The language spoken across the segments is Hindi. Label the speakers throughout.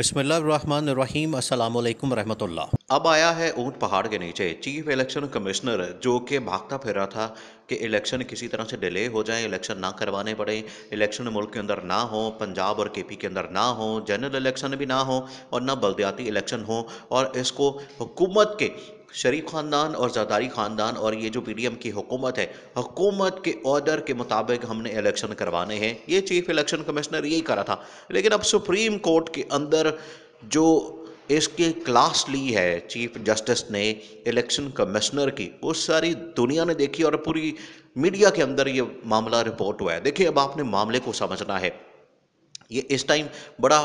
Speaker 1: अस्सलाम वालेकुम रहमतुल्लाह अब आया है ऊंट पहाड़ के नीचे चीफ इलेक्शन कमिश्नर जो कि भागता फिर रहा था कि इलेक्शन किसी तरह से डिले हो जाए इलेक्शन ना करवाने पड़े इलेक्शन मुल्क के अंदर ना हो पंजाब और केपी के अंदर ना हो जनरल इलेक्शन भी ना हो और ना बलदियाती इलेक्शन हो और इसको हुकूमत के शरीफ ख़ानदान और जरदारी ख़ानदान और ये जो एम की हुकूमत है हुकूमत के ऑर्डर के मुताबिक हमने इलेक्शन करवाने हैं ये चीफ इलेक्शन कमिश्नर यही करा था लेकिन अब सुप्रीम कोर्ट के अंदर जो इसके क्लास ली है चीफ जस्टिस ने इलेक्शन कमिश्नर की वो सारी दुनिया ने देखी और पूरी मीडिया के अंदर ये मामला रिपोर्ट हुआ है देखिए अब आपने मामले को समझना है ये इस टाइम बड़ा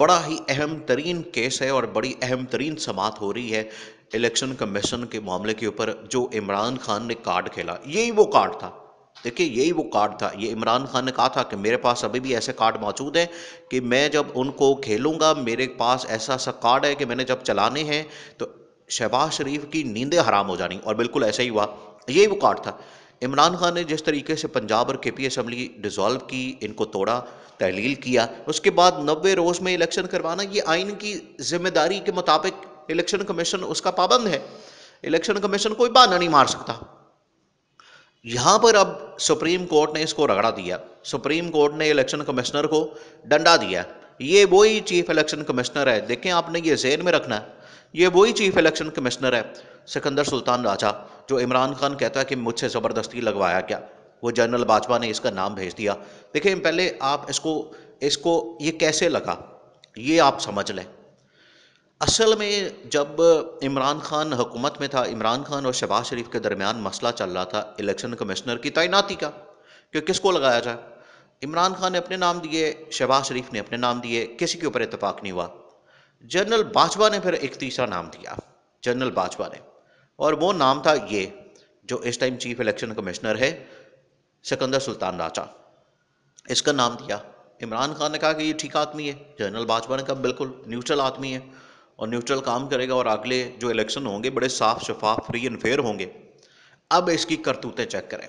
Speaker 1: बड़ा ही अहम तरीन केस है और बड़ी अहम तरीन समात हो रही है इलेक्शन कमीशन के मामले के ऊपर जो इमरान खान ने कार्ड खेला यही वो कार्ड था देखिए यही वो कार्ड था ये इमरान खान ने कहा था कि मेरे पास अभी भी ऐसे कार्ड मौजूद हैं कि मैं जब उनको खेलूँगा मेरे पास ऐसा सा कार्ड है कि मैंने जब चलाने हैं तो शहबाज शरीफ की नींदें हराम हो जानी और बिल्कुल ऐसा ही हुआ यही वो कार्ड था इमरान खान ने जिस तरीके से पंजाब और के पी असम्बली डिज़ोल्व की इनको तोड़ा तहलील किया उसके बाद नब्बे रोज़ में इलेक्शन करवाना ये आइन की जिम्मेदारी के मुताबिक इलेक्शन कमीशन उसका पाबंद है इलेक्शन कमीशन कोई बहाना नहीं मार सकता यहाँ पर अब सुप्रीम कोर्ट ने इसको रगड़ा दिया सुप्रीम कोर्ट ने इलेक्शन कमिश्नर को डंडा दिया ये वही चीफ इलेक्शन कमिश्नर है देखें आपने ये जेन में रखना है ये वही चीफ इलेक्शन कमिश्नर है सिकंदर सुल्तान राजा जो इमरान खान कहता है कि मुझसे ज़बरदस्ती लगवाया गया वो जनरल बाजवा ने इसका नाम भेज दिया देखिए पहले आप इसको इसको ये कैसे लगा ये आप समझ लें असल में जब इमरान खान हुकूमत में था इमरान खान और शहबाज शरीफ के दरमियान मसला चल रहा था इलेक्शन कमिश्नर की तैनाती का कि किसको लगाया जाए इमरान खान ने अपने नाम दिए शहबाज शरीफ ने अपने नाम दिए किसी के ऊपर इतफाक़ नहीं हुआ जनरल बाजवा ने फिर एक तीसरा नाम दिया जनरल बाजवा ने और वो नाम था ये जो इस टाइम चीफ इलेक्शन कमिश्नर है सिकंदर सुल्तान राजा इसका नाम दिया इमरान खान ने कहा कि ये ठीक आदमी है जनरल बाजवा ने कहा बिल्कुल न्यूट्रल आदमी है और न्यूट्रल काम करेगा और अगले जो इलेक्शन होंगे बड़े साफ शफाफ फ्री एंड फेयर होंगे अब इसकी करतूतें चेक करें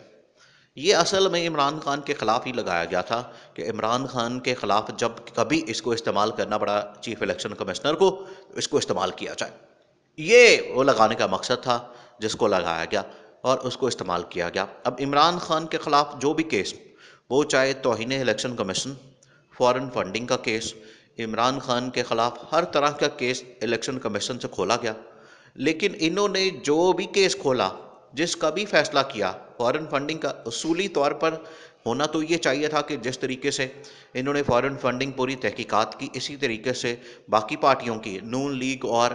Speaker 1: ये असल में इमरान खान के ख़िलाफ़ ही लगाया गया था कि इमरान खान के ख़िलाफ़ जब कभी इसको इस्तेमाल करना पड़ा चीफ़ इलेक्शन कमिश्नर को इसको इस्तेमाल किया जाए ये वो लगाने का मकसद था जिसको लगाया गया और उसको इस्तेमाल किया गया अब इमरान खान के ख़िलाफ़ जो भी केस वो चाहे तोहन इलेक्शन कमीशन फॉरेन फंडिंग का केस इमरान खान के ख़िलाफ़ हर तरह का केस इलेक्शन कमीशन से खोला गया लेकिन इन्होंने जो भी केस खोला जिसका भी फैसला किया फॉरेन फंडिंग का असूली तौर पर होना तो ये चाहिए था कि जिस तरीके से इन्होंने फॉरेन फंडिंग पूरी तहकीकात की इसी तरीके से बाकी पार्टियों की नून लीग और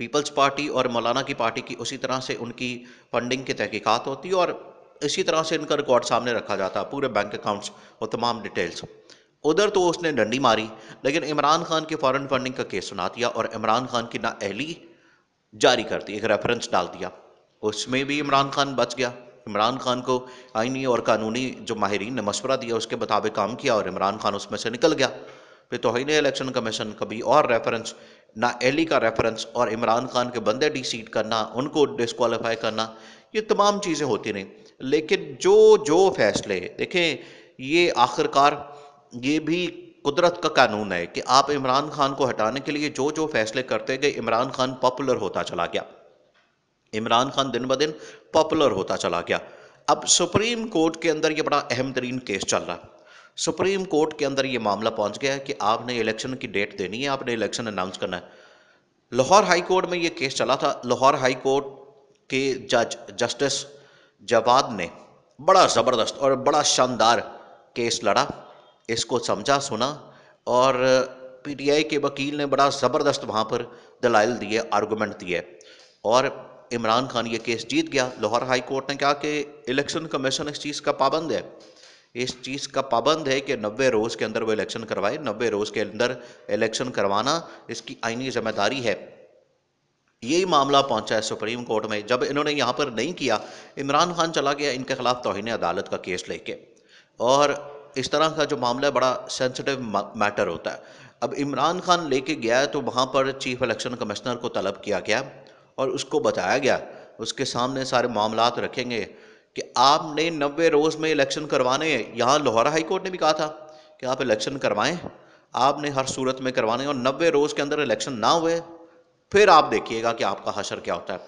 Speaker 1: पीपल्स पार्टी और मौलाना की पार्टी की उसी तरह से उनकी फंडिंग की तहकीकात होती और इसी तरह से इनका रिकॉर्ड सामने रखा जाता पूरे बैंक अकाउंट्स और तमाम डिटेल्स उधर तो उसने डंडी मारी लेकिन इमरान खान की फॉरेन फंडिंग का केस सुना दिया और इमरान खान की ना अहली जारी कर दी एक रेफरेंस डाल दिया उसमें भी इमरान खान बच गया इमरान खान को आइनी और कानूनी जो माहरीन ने मशवरा दिया उसके मुताबिक काम किया और इमरान खान उसमें से निकल गया फिर तोहन इलेक्शन कमीशन कभी और रेफरेंस ना एली का रेफरेंस और इमरान खान के बंदे डिसीट करना उनको डिसक्वालीफाई करना ये तमाम चीज़ें होती रहीं लेकिन जो जो फैसले देखें ये आखिरकार ये भी कुदरत का कानून है कि आप इमरान खान को हटाने के लिए जो जो फैसले करते गए इमरान खान पॉपुलर होता चला गया इमरान खान दिन ब दिन पॉपुलर होता चला गया अब सुप्रीम कोर्ट के अंदर ये बड़ा अहम तरीन केस चल रहा है सुप्रीम कोर्ट के अंदर ये मामला पहुंच गया है कि आपने इलेक्शन की डेट देनी है आपने इलेक्शन अनाउंस करना है लाहौर हाई कोर्ट में ये केस चला था लाहौर हाई कोर्ट के जज जस्टिस जवाद ने बड़ा ज़बरदस्त और बड़ा शानदार केस लड़ा इसको समझा सुना और पीटीआई के वकील ने बड़ा ज़बरदस्त वहाँ पर दलाइल दिए आर्गूमेंट दिए और इमरान खान ये केस जीत गया लाहौर हाई कोर्ट ने कहा कि इलेक्शन कमीशन इस चीज़ का पाबंद है इस चीज़ का पाबंद है कि नब्बे रोज़ के अंदर वो इलेक्शन करवाए नब्बे रोज़ के अंदर इलेक्शन करवाना इसकी आइनी जिम्मेदारी है यही मामला पहुंचा है सुप्रीम कोर्ट में जब इन्होंने यहाँ पर नहीं किया इमरान खान चला गया इनके खिलाफ तोहन अदालत का केस लेके और इस तरह का जो मामला है बड़ा सेंसिटिव मैटर होता है अब इमरान खान लेके गया है तो वहाँ पर चीफ इलेक्शन कमिश्नर को तलब किया गया और उसको बताया गया उसके सामने सारे मामला रखेंगे कि आपने नब्बे रोज़ में इलेक्शन करवाने हैं यहाँ लाहौरा हाई कोर्ट ने भी कहा था कि आप इलेक्शन करवाएं आपने हर सूरत में करवाने और नब्बे रोज़ के अंदर इलेक्शन ना हुए फिर आप देखिएगा कि आपका हशर क्या होता है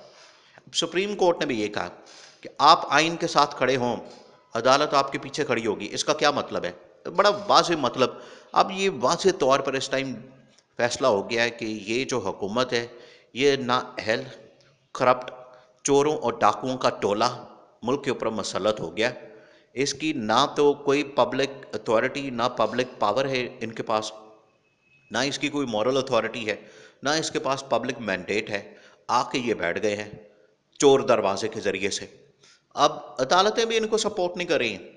Speaker 1: सुप्रीम कोर्ट ने भी ये कहा कि आप आइन के साथ खड़े हों अदालत आपके पीछे खड़ी होगी इसका क्या मतलब है तो बड़ा वाज मतलब अब ये वाज तौर पर इस टाइम फैसला हो गया है कि ये जो हुकूमत है ये ना अहल करप्ट चोरों और डाकुओं का टोला मुल्क के ऊपर मसलत हो गया इसकी ना तो कोई पब्लिक अथॉरिटी ना पब्लिक पावर है इनके पास ना इसकी कोई मॉरल अथॉरिटी है ना इसके पास पब्लिक मैंडेट है आके ये बैठ गए हैं चोर दरवाजे के ज़रिए से अब अदालतें भी इनको सपोर्ट नहीं कर रही हैं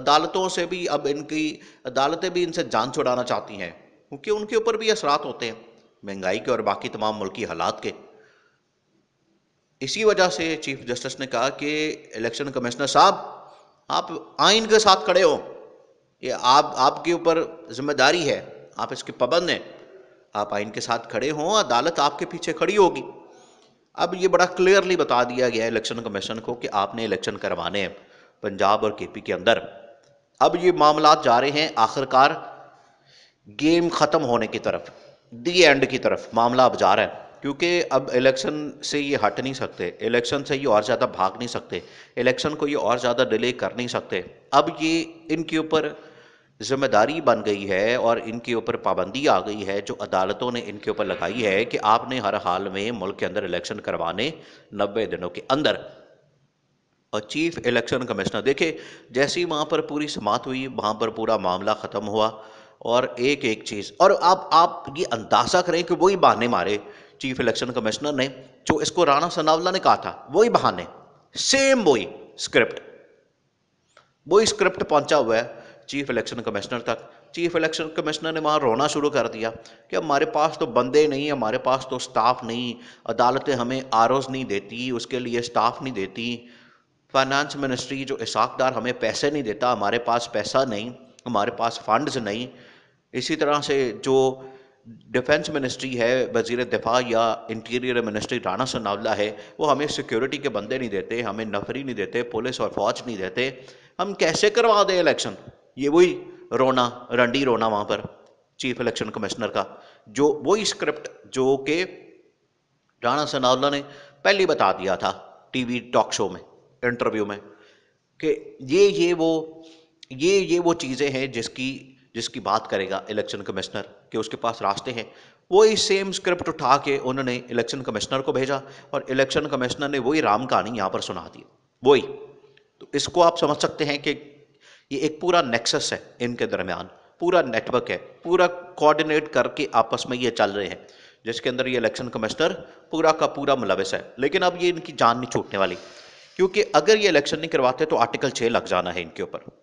Speaker 1: अदालतों से भी अब इनकी अदालतें भी इनसे जान छुड़ाना चाहती हैं क्योंकि उनके ऊपर भी असरात होते हैं महंगाई के और बाकी तमाम मुल्की हालात के इसी वजह से चीफ जस्टिस ने कहा कि इलेक्शन कमिश्नर साहब आप आइन के साथ खड़े हो ये आप आपके ऊपर जिम्मेदारी है आप इसके पाबंद हैं आप आइन के साथ खड़े हों अदालत आपके पीछे खड़ी होगी अब ये बड़ा क्लियरली बता दिया गया है इलेक्शन कमीशन को कि आपने इलेक्शन करवाने हैं पंजाब और केपी के अंदर अब ये मामला जा रहे हैं आखिरकार गेम ख़त्म होने की तरफ दी एंड की तरफ मामला अब जा रहा है क्योंकि अब इलेक्शन से ये हट नहीं सकते इलेक्शन से ये और ज़्यादा भाग नहीं सकते इलेक्शन को ये और ज़्यादा डिले कर नहीं सकते अब ये इनके ऊपर जिम्मेदारी बन गई है और इनके ऊपर पाबंदी आ गई है जो अदालतों ने इनके ऊपर लगाई है कि आपने हर हाल में मुल्क के अंदर इलेक्शन करवाने नब्बे दिनों के अंदर और चीफ इलेक्शन कमिश्नर देखे जैसी वहाँ पर पूरी समाप्त हुई वहाँ पर पूरा मामला ख़त्म हुआ और एक एक चीज़ और आप आप ये अंदाज़ा करें कि वही बहाने मारे चीफ इलेक्शन कमिश्नर ने जो इसको राणा सनावला ने कहा था वही बहाने सेम वही स्क्रिप्ट वही स्क्रिप्ट पहुंचा हुआ है चीफ इलेक्शन कमिश्नर तक चीफ इलेक्शन कमिश्नर ने वहाँ रोना शुरू कर दिया कि हमारे पास तो बंदे नहीं हमारे पास तो स्टाफ नहीं अदालतें हमें आर नहीं देती उसके लिए स्टाफ नहीं देती फाइनेंस मिनिस्ट्री जो इसाकदार हमें पैसे नहीं देता हमारे पास पैसा नहीं हमारे पास फंड्स नहीं इसी तरह से जो डिफेंस मिनिस्ट्री है वजीर दिफा या इंटीरियर मिनिस्ट्री राना सनावला है वो हमें सिक्योरिटी के बंदे नहीं देते हमें नफरी नहीं देते पुलिस और फौज नहीं देते हम कैसे करवा दें इलेक्शन ये वही रोना रंडी रोना वहाँ पर चीफ इलेक्शन कमिश्नर का जो वही स्क्रिप्ट जो कि राणा सनावला ने पहले बता दिया था टीवी टॉक शो में इंटरव्यू में कि ये ये वो ये ये वो चीज़ें हैं जिसकी जिसकी बात करेगा इलेक्शन कमिश्नर कि उसके पास रास्ते हैं वही सेम स्क्रिप्ट उठा के उन्होंने इलेक्शन कमिश्नर को भेजा और इलेक्शन कमिश्नर ने वही राम कहानी यहाँ पर सुना दी वही तो इसको आप समझ सकते हैं कि ये एक पूरा नेक्सस है इनके दरमियान पूरा नेटवर्क है पूरा कोऑर्डिनेट करके आपस में ये चल रहे हैं जिसके अंदर ये इलेक्शन कमिश्नर पूरा का पूरा मुलविस है लेकिन अब ये इनकी जान नहीं छूटने वाली क्योंकि अगर ये इलेक्शन नहीं करवाते तो आर्टिकल छः लग जाना है इनके ऊपर